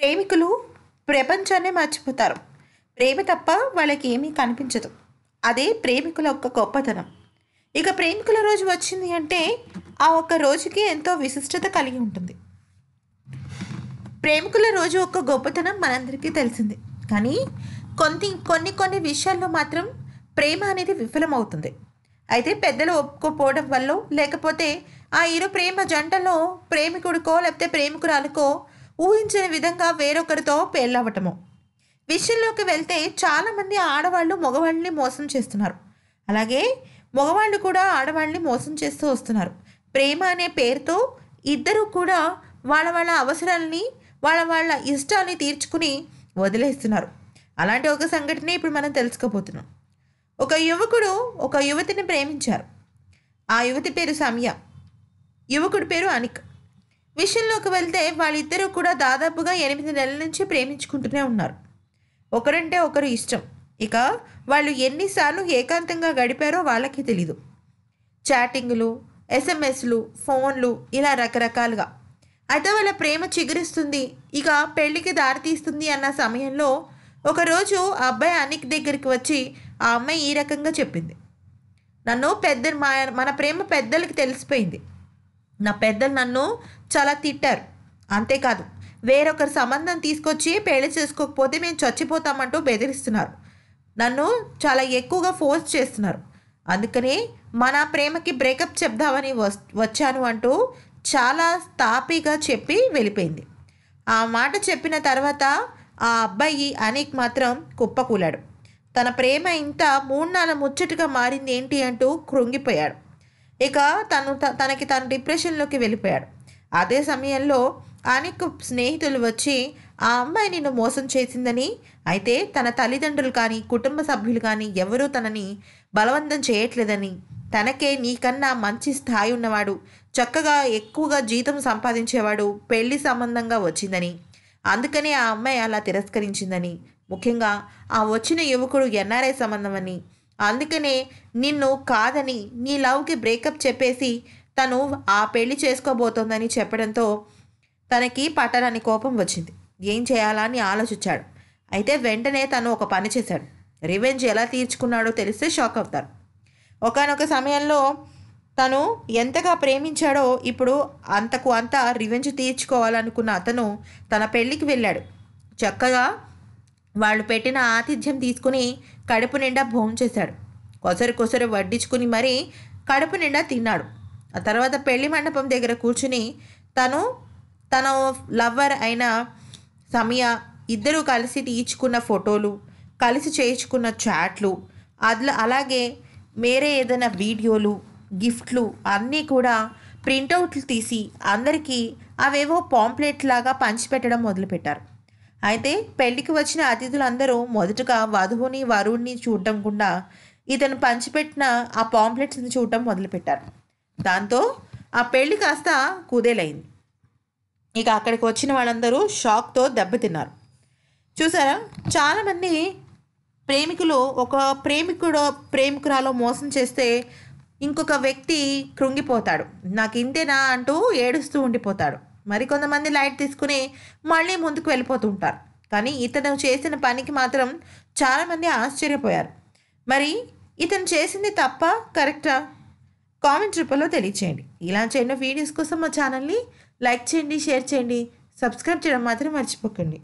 ప్రేమికులు ప్రపంచాన్ని మర్చిపోతారు ప్రేమ తప్ప వాళ్ళకి ఏమీ కనిపించదు అదే ప్రేమికుల ఒక గొప్పతనం ఇక ప్రేమికుల రోజు వచ్చింది అంటే ఆ ఒక్క రోజుకి ఎంతో విశిష్టత కలిగి ఉంటుంది ప్రేమికుల రోజు ఒక్క గొప్పతనం మనందరికీ తెలిసింది కానీ కొన్ని కొన్ని కొన్ని విషయాల్లో మాత్రం ప్రేమ అనేది విఫలమవుతుంది అయితే పెద్దలు ఒప్పుకోపోవడం వల్ల లేకపోతే ఆ ఇరు ప్రేమ జంటలో ప్రేమికుడికో లేకపోతే ప్రేమికురాలకో ఊహించిన విధంగా వేరొకరితో పేర్లవ్వటము విషయంలోకి వెళ్తే చాలామంది ఆడవాళ్ళు మగవాళ్ళని మోసం చేస్తున్నారు అలాగే మగవాళ్ళు కూడా ఆడవాళ్ళని మోసం చేస్తూ వస్తున్నారు ప్రేమ అనే పేరుతో ఇద్దరూ కూడా వాళ్ళ వాళ్ళ అవసరాలని వాళ్ళ వాళ్ళ ఇష్టాన్ని తీర్చుకుని వదిలేస్తున్నారు అలాంటి ఒక సంఘటనే ఇప్పుడు మనం తెలుసుకోబోతున్నాం ఒక యువకుడు ఒక యువతిని ప్రేమించారు ఆ యువతి పేరు సమయ యువకుడి పేరు అనిక్ విషయంలోకి వెళ్తే వాళ్ళిద్దరూ కూడా దాదాపుగా ఎనిమిది నెలల నుంచి ప్రేమించుకుంటూనే ఉన్నారు ఒకరంటే ఒకరు ఇష్టం ఇక వాళ్ళు ఎన్నిసార్లు ఏకాంతంగా గడిపారో వాళ్ళకి తెలీదు చాటింగ్లు ఎస్ఎంఎస్లు ఫోన్లు ఇలా రకరకాలుగా అయితే వాళ్ళ ప్రేమ చిగురిస్తుంది ఇక పెళ్లికి దారితీస్తుంది అన్న సమయంలో ఒకరోజు ఆ అబ్బాయి అనిక్ దగ్గరికి వచ్చి ఆ అమ్మాయి ఈ రకంగా చెప్పింది నన్ను పెద్ద మన ప్రేమ పెద్దలకి తెలిసిపోయింది నా పెద్దలు నన్ను చాలా తిట్టారు అంతేకాదు వేరొకరి సంబంధం తీసుకొచ్చి పెళ్లి చేసుకోకపోతే మేము చచ్చిపోతామంటూ బెదిరిస్తున్నారు నన్ను చాలా ఎక్కువగా ఫోర్స్ చేస్తున్నారు అందుకని మన ప్రేమకి బ్రేకప్ చెప్దామని వచ్చాను అంటూ చాలా తాపీగా చెప్పి వెళ్ళిపోయింది ఆ మాట చెప్పిన తర్వాత ఆ అబ్బాయి అనిక్ మాత్రం కుప్పకూలాడు తన ప్రేమ ఇంత మూడు నాలుగు ముచ్చటగా మారింది ఏంటి అంటూ కృంగిపోయాడు ఇక తను తనకి తన డిప్రెషన్లోకి వెళ్ళిపోయాడు అదే సమయంలో అనిక్ స్నేహితులు వచ్చి ఆ అమ్మాయి నిన్ను మోసం చేసిందని అయితే తన తల్లిదండ్రులు కానీ కుటుంబ సభ్యులు కానీ ఎవరూ తనని బలవంతం చేయట్లేదని తనకే నీకన్నా మంచి స్థాయి ఉన్నవాడు చక్కగా ఎక్కువగా జీతం సంపాదించేవాడు పెళ్లి సంబంధంగా వచ్చిందని అందుకనే ఆ అమ్మాయి అలా తిరస్కరించిందని ముఖ్యంగా ఆ వచ్చిన యువకుడు ఎన్ఆర్ఐ సంబంధమని అందుకనే నిన్ను కాదని నీ లవ్కి బ్రేకప్ చెప్పేసి తను ఆ పెళ్లి చేసుకోబోతోందని చెప్పడంతో తనకి పట్టరాని కోపం వచ్చింది ఏం చేయాలా అని ఆలోచించాడు అయితే వెంటనే తను ఒక పని చేశాడు రివెంజ్ ఎలా తీర్చుకున్నాడో తెలిస్తే షాక్ అవుతారు ఒకనొక సమయంలో తను ఎంతగా ప్రేమించాడో ఇప్పుడు అంతకు అంత రివెంజ్ తీర్చుకోవాలనుకున్న అతను తన పెళ్ళికి వెళ్ళాడు చక్కగా వాళ్ళు పెట్టిన ఆతిథ్యం తీసుకుని కడుపు నిండా చేశాడు కొసరు కొసరు వడ్డించుకుని మరీ కడుపు నిండా తిన్నాడు ఆ తర్వాత పెళ్లి మండపం దగ్గర కూర్చుని తను తన లవ్వర్ అయిన సమయ ఇద్దరూ కలిసి తీయించుకున్న ఫోటోలు కలిసి చేయించుకున్న చాట్లు అట్లా అలాగే మేరే ఏదైనా వీడియోలు గిఫ్ట్లు అన్నీ కూడా ప్రింటౌట్లు తీసి అందరికీ అవేవో పాంప్లెట్ లాగా పంచిపెట్టడం మొదలుపెట్టారు అయితే పెళ్లికి వచ్చిన అతిథులందరూ మొదటగా వధువుని వరుణ్ణి చూడడం గుండా ఇతను పంచిపెట్టిన ఆ పాంప్లెట్స్ని చూడటం మొదలుపెట్టారు దాంతో ఆ పెళ్లి కాస్త కుదేలైంది ఇక అక్కడికి వచ్చిన వాళ్ళందరూ షాక్తో దెబ్బతిన్నారు చూసారా చాలామంది ప్రేమికులు ఒక ప్రేమికుడు ప్రేమికురాలో మోసం చేస్తే ఇంకొక వ్యక్తి కృంగిపోతాడు నాకు ఇంతేనా అంటూ ఏడుస్తూ ఉండిపోతాడు మరికొంతమంది లైట్ తీసుకుని మళ్ళీ ముందుకు వెళ్ళిపోతూ ఉంటారు కానీ ఇతను చేసిన పనికి మాత్రం చాలామంది ఆశ్చర్యపోయారు మరి ఇతను చేసింది తప్ప కరెక్టా కామెంట్ రూపంలో తెలియచేయండి ఇలాంటి ఎన్నో వీడియోస్ కోసం మా ఛానల్ని లైక్ చేయండి షేర్ చేయండి సబ్స్క్రైబ్ చేయడం మాత్రం మర్చిపోకండి